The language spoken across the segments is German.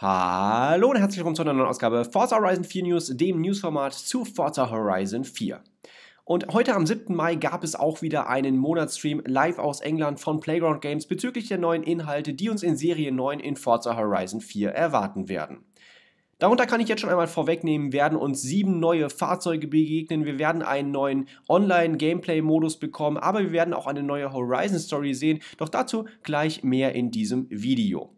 Hallo und herzlich willkommen zu einer neuen Ausgabe Forza Horizon 4 News, dem Newsformat zu Forza Horizon 4. Und heute am 7. Mai gab es auch wieder einen Monatsstream live aus England von Playground Games bezüglich der neuen Inhalte, die uns in Serie 9 in Forza Horizon 4 erwarten werden. Darunter kann ich jetzt schon einmal vorwegnehmen, werden uns sieben neue Fahrzeuge begegnen, wir werden einen neuen Online-Gameplay-Modus bekommen, aber wir werden auch eine neue Horizon-Story sehen, doch dazu gleich mehr in diesem Video.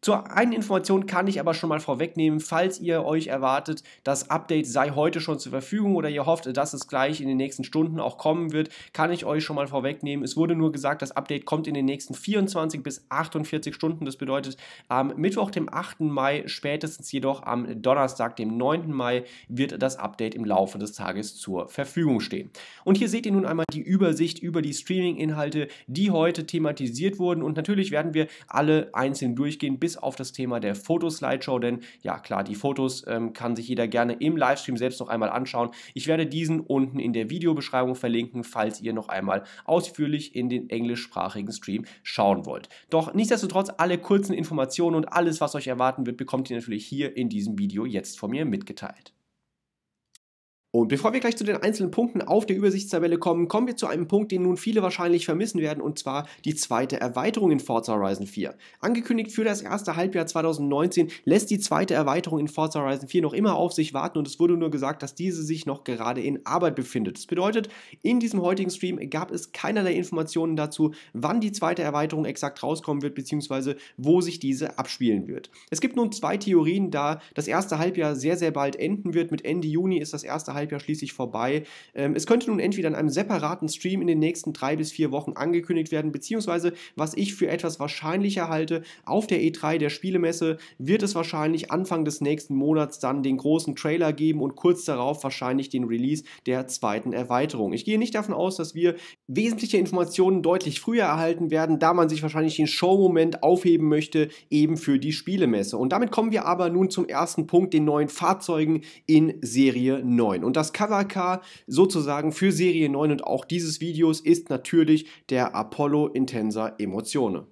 Zur einen Information kann ich aber schon mal vorwegnehmen, falls ihr euch erwartet, das Update sei heute schon zur Verfügung oder ihr hofft, dass es gleich in den nächsten Stunden auch kommen wird, kann ich euch schon mal vorwegnehmen. Es wurde nur gesagt, das Update kommt in den nächsten 24 bis 48 Stunden. Das bedeutet am Mittwoch, dem 8. Mai, spätestens jedoch am Donnerstag, dem 9. Mai, wird das Update im Laufe des Tages zur Verfügung stehen. Und hier seht ihr nun einmal die Übersicht über die Streaming-Inhalte, die heute thematisiert wurden. Und natürlich werden wir alle einzeln durchgehen, bis bis auf das Thema der Fotoslideshow, denn ja klar, die Fotos ähm, kann sich jeder gerne im Livestream selbst noch einmal anschauen. Ich werde diesen unten in der Videobeschreibung verlinken, falls ihr noch einmal ausführlich in den englischsprachigen Stream schauen wollt. Doch nichtsdestotrotz, alle kurzen Informationen und alles, was euch erwarten wird, bekommt ihr natürlich hier in diesem Video jetzt von mir mitgeteilt. Und bevor wir gleich zu den einzelnen Punkten auf der Übersichtstabelle kommen, kommen wir zu einem Punkt, den nun viele wahrscheinlich vermissen werden, und zwar die zweite Erweiterung in Forza Horizon 4. Angekündigt für das erste Halbjahr 2019 lässt die zweite Erweiterung in Forza Horizon 4 noch immer auf sich warten und es wurde nur gesagt, dass diese sich noch gerade in Arbeit befindet. Das bedeutet, in diesem heutigen Stream gab es keinerlei Informationen dazu, wann die zweite Erweiterung exakt rauskommen wird, beziehungsweise wo sich diese abspielen wird. Es gibt nun zwei Theorien, da das erste Halbjahr sehr, sehr bald enden wird. Mit Ende Juni ist das erste Halbjahr Halbjahr schließlich vorbei. Ähm, es könnte nun entweder in einem separaten Stream in den nächsten drei bis vier Wochen angekündigt werden, beziehungsweise was ich für etwas wahrscheinlicher halte, auf der E3 der Spielemesse wird es wahrscheinlich Anfang des nächsten Monats dann den großen Trailer geben und kurz darauf wahrscheinlich den Release der zweiten Erweiterung. Ich gehe nicht davon aus, dass wir wesentliche Informationen deutlich früher erhalten werden, da man sich wahrscheinlich den Showmoment aufheben möchte, eben für die Spielemesse. Und damit kommen wir aber nun zum ersten Punkt, den neuen Fahrzeugen in Serie 9. Und und das Covercar sozusagen für Serie 9 und auch dieses Videos ist natürlich der Apollo Intensa Emotione.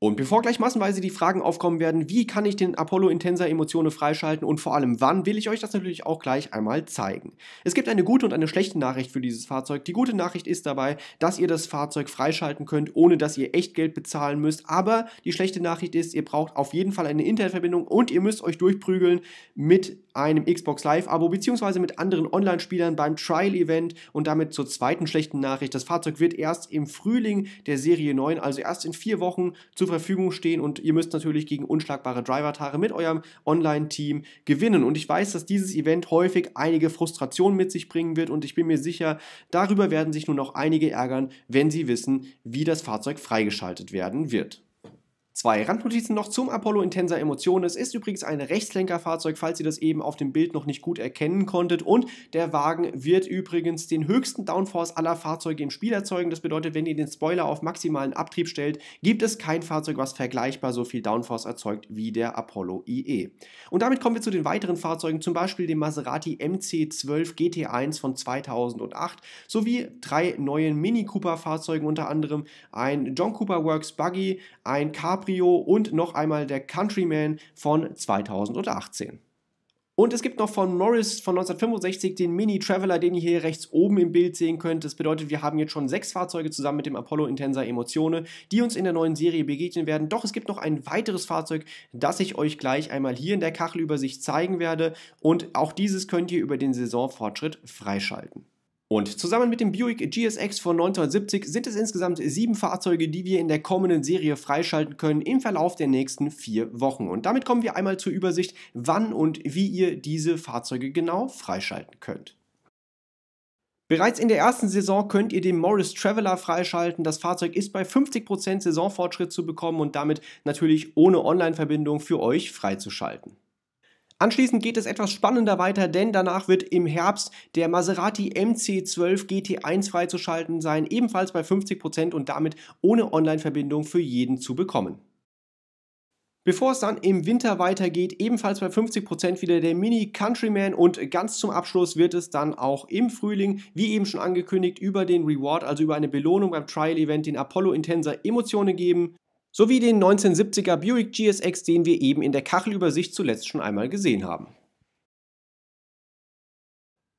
Und bevor gleich massenweise die Fragen aufkommen werden, wie kann ich den Apollo Intensa Emotione freischalten und vor allem wann, will ich euch das natürlich auch gleich einmal zeigen. Es gibt eine gute und eine schlechte Nachricht für dieses Fahrzeug. Die gute Nachricht ist dabei, dass ihr das Fahrzeug freischalten könnt, ohne dass ihr echt Geld bezahlen müsst. Aber die schlechte Nachricht ist, ihr braucht auf jeden Fall eine Internetverbindung und ihr müsst euch durchprügeln mit einem Xbox Live-Abo bzw. mit anderen Online-Spielern beim Trial-Event und damit zur zweiten schlechten Nachricht. Das Fahrzeug wird erst im Frühling der Serie 9, also erst in vier Wochen, zur Verfügung stehen und ihr müsst natürlich gegen unschlagbare Driver-Tare mit eurem Online-Team gewinnen. Und ich weiß, dass dieses Event häufig einige Frustrationen mit sich bringen wird und ich bin mir sicher, darüber werden sich nun auch einige ärgern, wenn sie wissen, wie das Fahrzeug freigeschaltet werden wird. Zwei Randnotizen noch zum Apollo Intensa Emotion. Es ist übrigens ein Rechtslenkerfahrzeug, falls ihr das eben auf dem Bild noch nicht gut erkennen konntet. Und der Wagen wird übrigens den höchsten Downforce aller Fahrzeuge im Spiel erzeugen. Das bedeutet, wenn ihr den Spoiler auf maximalen Abtrieb stellt, gibt es kein Fahrzeug, was vergleichbar so viel Downforce erzeugt wie der Apollo IE. Und damit kommen wir zu den weiteren Fahrzeugen, zum Beispiel dem Maserati MC12 GT1 von 2008 sowie drei neuen Mini Cooper Fahrzeugen, unter anderem ein John Cooper Works Buggy, ein Capri Cabrio und noch einmal der Countryman von 2018. Und es gibt noch von Morris von 1965 den Mini Traveler, den ihr hier rechts oben im Bild sehen könnt. Das bedeutet, wir haben jetzt schon sechs Fahrzeuge zusammen mit dem Apollo Intensa Emotione, die uns in der neuen Serie begegnen werden. Doch es gibt noch ein weiteres Fahrzeug, das ich euch gleich einmal hier in der Kachelübersicht zeigen werde. Und auch dieses könnt ihr über den Saisonfortschritt freischalten. Und zusammen mit dem Buick GSX von 1970 sind es insgesamt sieben Fahrzeuge, die wir in der kommenden Serie freischalten können im Verlauf der nächsten vier Wochen. Und damit kommen wir einmal zur Übersicht, wann und wie ihr diese Fahrzeuge genau freischalten könnt. Bereits in der ersten Saison könnt ihr den Morris Traveler freischalten. Das Fahrzeug ist bei 50% Saisonfortschritt zu bekommen und damit natürlich ohne Online-Verbindung für euch freizuschalten. Anschließend geht es etwas spannender weiter, denn danach wird im Herbst der Maserati MC12 GT1 freizuschalten sein, ebenfalls bei 50% und damit ohne Online-Verbindung für jeden zu bekommen. Bevor es dann im Winter weitergeht, ebenfalls bei 50% wieder der Mini Countryman und ganz zum Abschluss wird es dann auch im Frühling, wie eben schon angekündigt, über den Reward, also über eine Belohnung beim Trial Event, den Apollo Intenser Emotionen geben sowie den 1970er Buick GSX, den wir eben in der Kachelübersicht zuletzt schon einmal gesehen haben.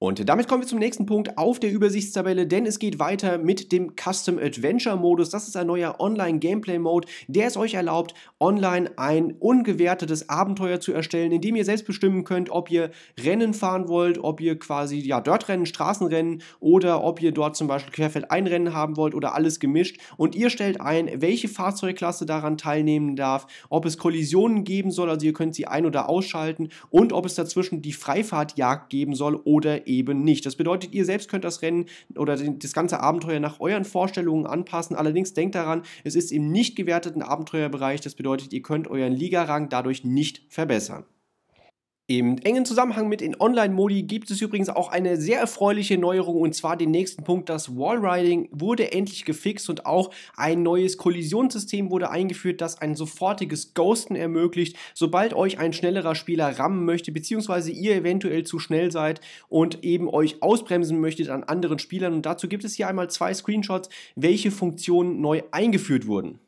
Und damit kommen wir zum nächsten Punkt auf der Übersichtstabelle, denn es geht weiter mit dem Custom Adventure Modus. Das ist ein neuer Online-Gameplay-Mode, der es euch erlaubt, online ein ungewertetes Abenteuer zu erstellen, in dem ihr selbst bestimmen könnt, ob ihr Rennen fahren wollt, ob ihr quasi ja, Dirtrennen, Straßenrennen oder ob ihr dort zum Beispiel Querfeld einrennen haben wollt oder alles gemischt. Und ihr stellt ein, welche Fahrzeugklasse daran teilnehmen darf, ob es Kollisionen geben soll, also ihr könnt sie ein- oder ausschalten und ob es dazwischen die Freifahrtjagd geben soll oder eben nicht. Das bedeutet, ihr selbst könnt das Rennen oder das ganze Abenteuer nach euren Vorstellungen anpassen. Allerdings denkt daran, es ist im nicht gewerteten Abenteuerbereich. Das bedeutet, ihr könnt euren Ligarang dadurch nicht verbessern. Im engen Zusammenhang mit den Online-Modi gibt es übrigens auch eine sehr erfreuliche Neuerung und zwar den nächsten Punkt. Das Wallriding wurde endlich gefixt und auch ein neues Kollisionssystem wurde eingeführt, das ein sofortiges Ghosten ermöglicht, sobald euch ein schnellerer Spieler rammen möchte, beziehungsweise ihr eventuell zu schnell seid und eben euch ausbremsen möchtet an anderen Spielern. Und dazu gibt es hier einmal zwei Screenshots, welche Funktionen neu eingeführt wurden.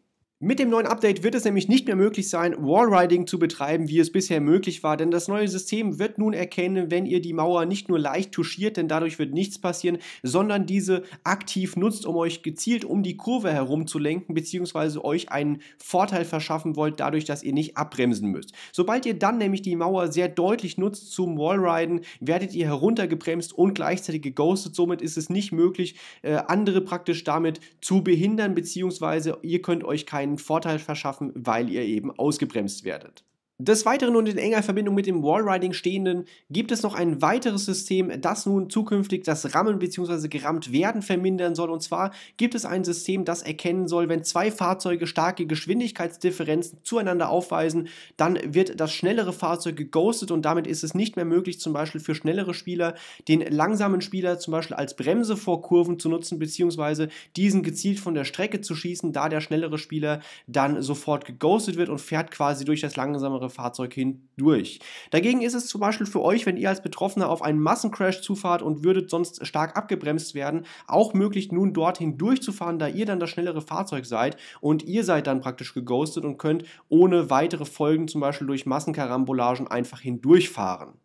Mit dem neuen Update wird es nämlich nicht mehr möglich sein, Wallriding zu betreiben, wie es bisher möglich war, denn das neue System wird nun erkennen, wenn ihr die Mauer nicht nur leicht touchiert, denn dadurch wird nichts passieren, sondern diese aktiv nutzt, um euch gezielt um die Kurve herum zu lenken, beziehungsweise euch einen Vorteil verschaffen wollt, dadurch, dass ihr nicht abbremsen müsst. Sobald ihr dann nämlich die Mauer sehr deutlich nutzt zum Wallriden, werdet ihr heruntergebremst und gleichzeitig geghostet, somit ist es nicht möglich, äh, andere praktisch damit zu behindern, beziehungsweise ihr könnt euch keinen einen Vorteil verschaffen, weil ihr eben ausgebremst werdet. Des Weiteren und in enger Verbindung mit dem Wallriding stehenden gibt es noch ein weiteres System, das nun zukünftig das Rammen bzw. gerammt werden vermindern soll. Und zwar gibt es ein System, das erkennen soll, wenn zwei Fahrzeuge starke Geschwindigkeitsdifferenzen zueinander aufweisen, dann wird das schnellere Fahrzeug geghostet und damit ist es nicht mehr möglich, zum Beispiel für schnellere Spieler den langsamen Spieler zum Beispiel als Bremse vor Kurven zu nutzen bzw. diesen gezielt von der Strecke zu schießen, da der schnellere Spieler dann sofort geghostet wird und fährt quasi durch das langsamere Fahrzeug hindurch. Dagegen ist es zum Beispiel für euch, wenn ihr als Betroffener auf einen Massencrash zufahrt und würdet sonst stark abgebremst werden, auch möglich nun dorthin durchzufahren, da ihr dann das schnellere Fahrzeug seid und ihr seid dann praktisch geghostet und könnt ohne weitere Folgen zum Beispiel durch Massenkarambolagen einfach hindurchfahren.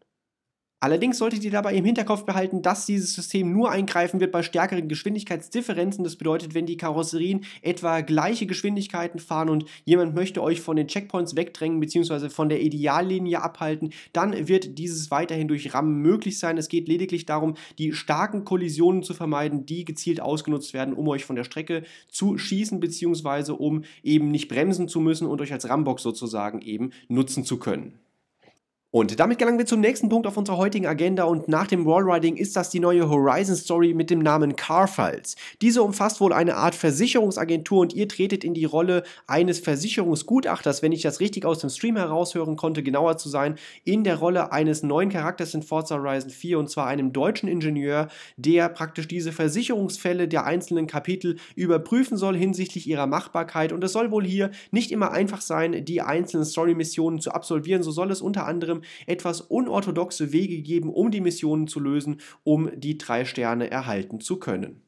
Allerdings solltet ihr dabei im Hinterkopf behalten, dass dieses System nur eingreifen wird bei stärkeren Geschwindigkeitsdifferenzen. Das bedeutet, wenn die Karosserien etwa gleiche Geschwindigkeiten fahren und jemand möchte euch von den Checkpoints wegdrängen bzw. von der Ideallinie abhalten, dann wird dieses weiterhin durch Rammen möglich sein. Es geht lediglich darum, die starken Kollisionen zu vermeiden, die gezielt ausgenutzt werden, um euch von der Strecke zu schießen bzw. um eben nicht bremsen zu müssen und euch als Rambox sozusagen eben nutzen zu können. Und damit gelangen wir zum nächsten Punkt auf unserer heutigen Agenda und nach dem Wallriding ist das die neue Horizon Story mit dem Namen Carfiles. Diese umfasst wohl eine Art Versicherungsagentur und ihr tretet in die Rolle eines Versicherungsgutachters, wenn ich das richtig aus dem Stream heraushören konnte, genauer zu sein, in der Rolle eines neuen Charakters in Forza Horizon 4 und zwar einem deutschen Ingenieur, der praktisch diese Versicherungsfälle der einzelnen Kapitel überprüfen soll hinsichtlich ihrer Machbarkeit und es soll wohl hier nicht immer einfach sein, die einzelnen Story-Missionen zu absolvieren, so soll es unter anderem etwas unorthodoxe Wege gegeben, um die Missionen zu lösen, um die drei Sterne erhalten zu können.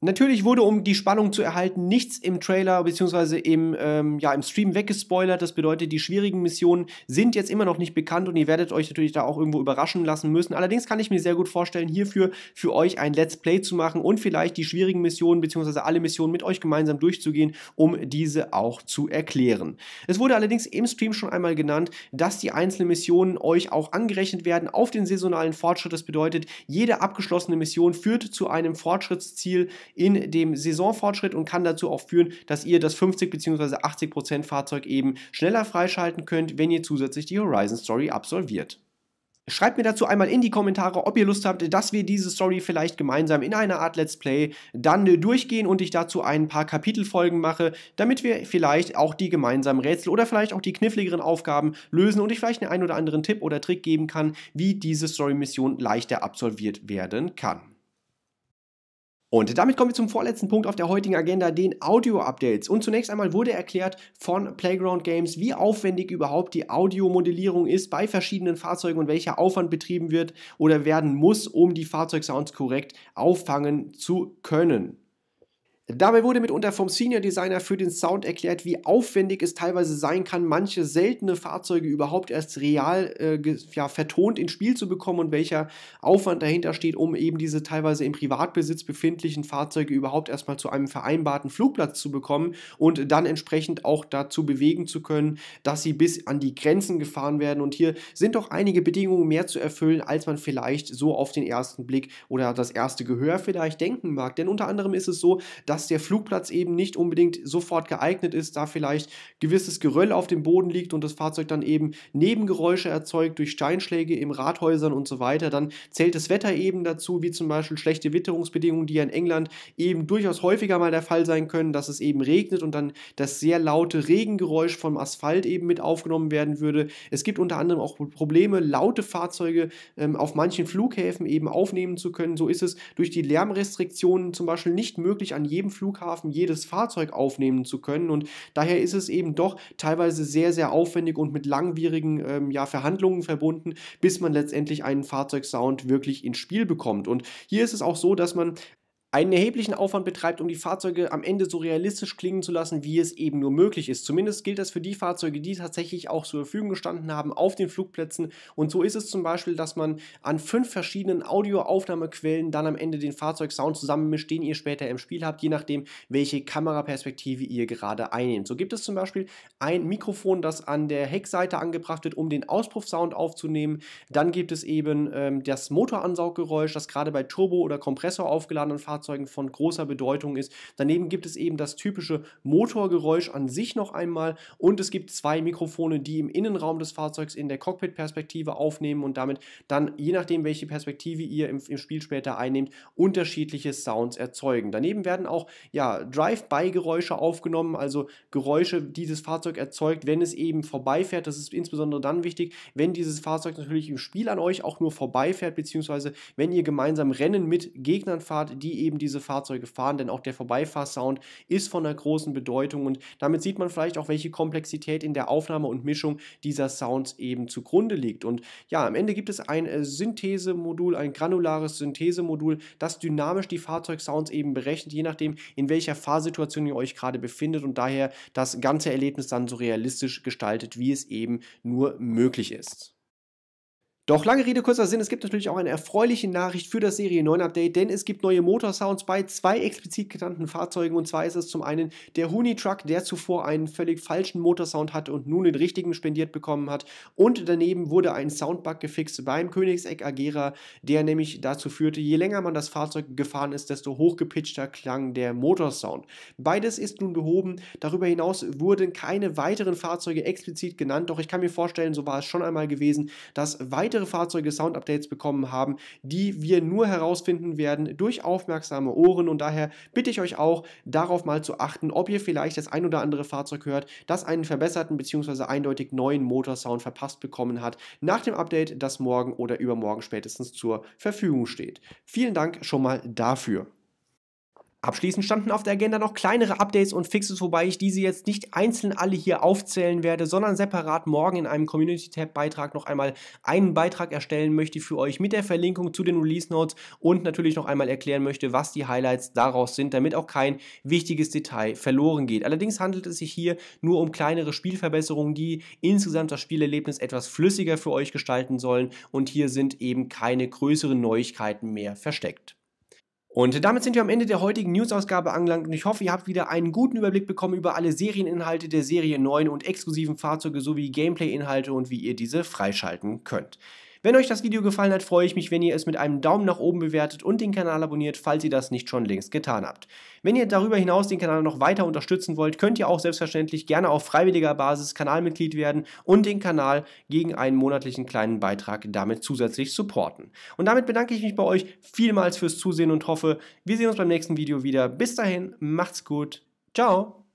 Natürlich wurde, um die Spannung zu erhalten, nichts im Trailer bzw. Im, ähm, ja, im Stream weggespoilert. Das bedeutet, die schwierigen Missionen sind jetzt immer noch nicht bekannt und ihr werdet euch natürlich da auch irgendwo überraschen lassen müssen. Allerdings kann ich mir sehr gut vorstellen, hierfür für euch ein Let's Play zu machen und vielleicht die schwierigen Missionen bzw. alle Missionen mit euch gemeinsam durchzugehen, um diese auch zu erklären. Es wurde allerdings im Stream schon einmal genannt, dass die einzelnen Missionen euch auch angerechnet werden auf den saisonalen Fortschritt. Das bedeutet, jede abgeschlossene Mission führt zu einem Fortschrittsziel in dem Saisonfortschritt und kann dazu auch führen, dass ihr das 50 bzw. 80% Fahrzeug eben schneller freischalten könnt, wenn ihr zusätzlich die Horizon Story absolviert. Schreibt mir dazu einmal in die Kommentare, ob ihr Lust habt, dass wir diese Story vielleicht gemeinsam in einer Art Let's Play dann äh, durchgehen und ich dazu ein paar Kapitelfolgen mache, damit wir vielleicht auch die gemeinsamen Rätsel oder vielleicht auch die kniffligeren Aufgaben lösen und ich vielleicht einen ein oder anderen Tipp oder Trick geben kann, wie diese Story-Mission leichter absolviert werden kann. Und damit kommen wir zum vorletzten Punkt auf der heutigen Agenda, den Audio-Updates. Und zunächst einmal wurde erklärt von Playground Games, wie aufwendig überhaupt die Audio-Modellierung ist bei verschiedenen Fahrzeugen und welcher Aufwand betrieben wird oder werden muss, um die Fahrzeugsounds korrekt auffangen zu können. Dabei wurde mitunter vom Senior Designer für den Sound erklärt, wie aufwendig es teilweise sein kann, manche seltene Fahrzeuge überhaupt erst real äh, ja, vertont ins Spiel zu bekommen und welcher Aufwand dahinter steht, um eben diese teilweise im Privatbesitz befindlichen Fahrzeuge überhaupt erstmal zu einem vereinbarten Flugplatz zu bekommen und dann entsprechend auch dazu bewegen zu können, dass sie bis an die Grenzen gefahren werden. Und hier sind doch einige Bedingungen mehr zu erfüllen, als man vielleicht so auf den ersten Blick oder das erste Gehör vielleicht denken mag. Denn unter anderem ist es so, dass dass der Flugplatz eben nicht unbedingt sofort geeignet ist, da vielleicht gewisses Geröll auf dem Boden liegt und das Fahrzeug dann eben Nebengeräusche erzeugt durch Steinschläge im Rathäusern und so weiter. Dann zählt das Wetter eben dazu, wie zum Beispiel schlechte Witterungsbedingungen, die ja in England eben durchaus häufiger mal der Fall sein können, dass es eben regnet und dann das sehr laute Regengeräusch vom Asphalt eben mit aufgenommen werden würde. Es gibt unter anderem auch Probleme, laute Fahrzeuge ähm, auf manchen Flughäfen eben aufnehmen zu können. So ist es durch die Lärmrestriktionen zum Beispiel nicht möglich, an jedem jedem Flughafen jedes Fahrzeug aufnehmen zu können. Und daher ist es eben doch teilweise sehr, sehr aufwendig und mit langwierigen ähm, ja, Verhandlungen verbunden, bis man letztendlich einen Fahrzeugsound wirklich ins Spiel bekommt. Und hier ist es auch so, dass man einen erheblichen Aufwand betreibt, um die Fahrzeuge am Ende so realistisch klingen zu lassen, wie es eben nur möglich ist. Zumindest gilt das für die Fahrzeuge, die tatsächlich auch zur Verfügung gestanden haben auf den Flugplätzen. Und so ist es zum Beispiel, dass man an fünf verschiedenen Audioaufnahmequellen dann am Ende den Fahrzeugsound zusammenmischt, den ihr später im Spiel habt, je nachdem, welche Kameraperspektive ihr gerade einnehmt. So gibt es zum Beispiel ein Mikrofon, das an der Heckseite angebracht wird, um den Auspuffsound aufzunehmen. Dann gibt es eben ähm, das Motoransauggeräusch, das gerade bei Turbo- oder Kompressor aufgeladenen Fahrzeugen Fahrzeugen von großer Bedeutung ist. Daneben gibt es eben das typische Motorgeräusch an sich noch einmal und es gibt zwei Mikrofone, die im Innenraum des Fahrzeugs in der Cockpit-Perspektive aufnehmen und damit dann, je nachdem, welche Perspektive ihr im, im Spiel später einnehmt, unterschiedliche Sounds erzeugen. Daneben werden auch ja, Drive-by-Geräusche aufgenommen, also Geräusche, die das Fahrzeug erzeugt, wenn es eben vorbeifährt. Das ist insbesondere dann wichtig, wenn dieses Fahrzeug natürlich im Spiel an euch auch nur vorbeifährt, beziehungsweise wenn ihr gemeinsam Rennen mit Gegnern fahrt, die eben eben diese Fahrzeuge fahren, denn auch der Vorbeifahrsound ist von einer großen Bedeutung und damit sieht man vielleicht auch, welche Komplexität in der Aufnahme und Mischung dieser Sounds eben zugrunde liegt. Und ja, am Ende gibt es ein äh, Synthesemodul, ein granulares Synthesemodul, das dynamisch die Fahrzeugsounds eben berechnet, je nachdem, in welcher Fahrsituation ihr euch gerade befindet und daher das ganze Erlebnis dann so realistisch gestaltet, wie es eben nur möglich ist. Doch lange Rede, kurzer Sinn, es gibt natürlich auch eine erfreuliche Nachricht für das Serie 9 Update, denn es gibt neue Motorsounds bei zwei explizit genannten Fahrzeugen. Und zwar ist es zum einen der Huni Truck, der zuvor einen völlig falschen Motorsound hatte und nun den richtigen spendiert bekommen hat. Und daneben wurde ein Soundbug gefixt beim Königseck Agera, der nämlich dazu führte, je länger man das Fahrzeug gefahren ist, desto hochgepitchter klang der Motorsound. Beides ist nun behoben. Darüber hinaus wurden keine weiteren Fahrzeuge explizit genannt, doch ich kann mir vorstellen, so war es schon einmal gewesen, dass weitere weitere Fahrzeuge Soundupdates bekommen haben, die wir nur herausfinden werden durch aufmerksame Ohren. Und daher bitte ich euch auch, darauf mal zu achten, ob ihr vielleicht das ein oder andere Fahrzeug hört, das einen verbesserten bzw. eindeutig neuen Motorsound verpasst bekommen hat, nach dem Update, das morgen oder übermorgen spätestens zur Verfügung steht. Vielen Dank schon mal dafür. Abschließend standen auf der Agenda noch kleinere Updates und Fixes, wobei ich diese jetzt nicht einzeln alle hier aufzählen werde, sondern separat morgen in einem Community-Tab-Beitrag noch einmal einen Beitrag erstellen möchte für euch mit der Verlinkung zu den Release Notes und natürlich noch einmal erklären möchte, was die Highlights daraus sind, damit auch kein wichtiges Detail verloren geht. Allerdings handelt es sich hier nur um kleinere Spielverbesserungen, die insgesamt das Spielerlebnis etwas flüssiger für euch gestalten sollen und hier sind eben keine größeren Neuigkeiten mehr versteckt. Und damit sind wir am Ende der heutigen News-Ausgabe angelangt und ich hoffe, ihr habt wieder einen guten Überblick bekommen über alle Serieninhalte der Serie 9 und exklusiven Fahrzeuge sowie Gameplay-Inhalte und wie ihr diese freischalten könnt. Wenn euch das Video gefallen hat, freue ich mich, wenn ihr es mit einem Daumen nach oben bewertet und den Kanal abonniert, falls ihr das nicht schon längst getan habt. Wenn ihr darüber hinaus den Kanal noch weiter unterstützen wollt, könnt ihr auch selbstverständlich gerne auf freiwilliger Basis Kanalmitglied werden und den Kanal gegen einen monatlichen kleinen Beitrag damit zusätzlich supporten. Und damit bedanke ich mich bei euch vielmals fürs Zusehen und hoffe, wir sehen uns beim nächsten Video wieder. Bis dahin, macht's gut. Ciao.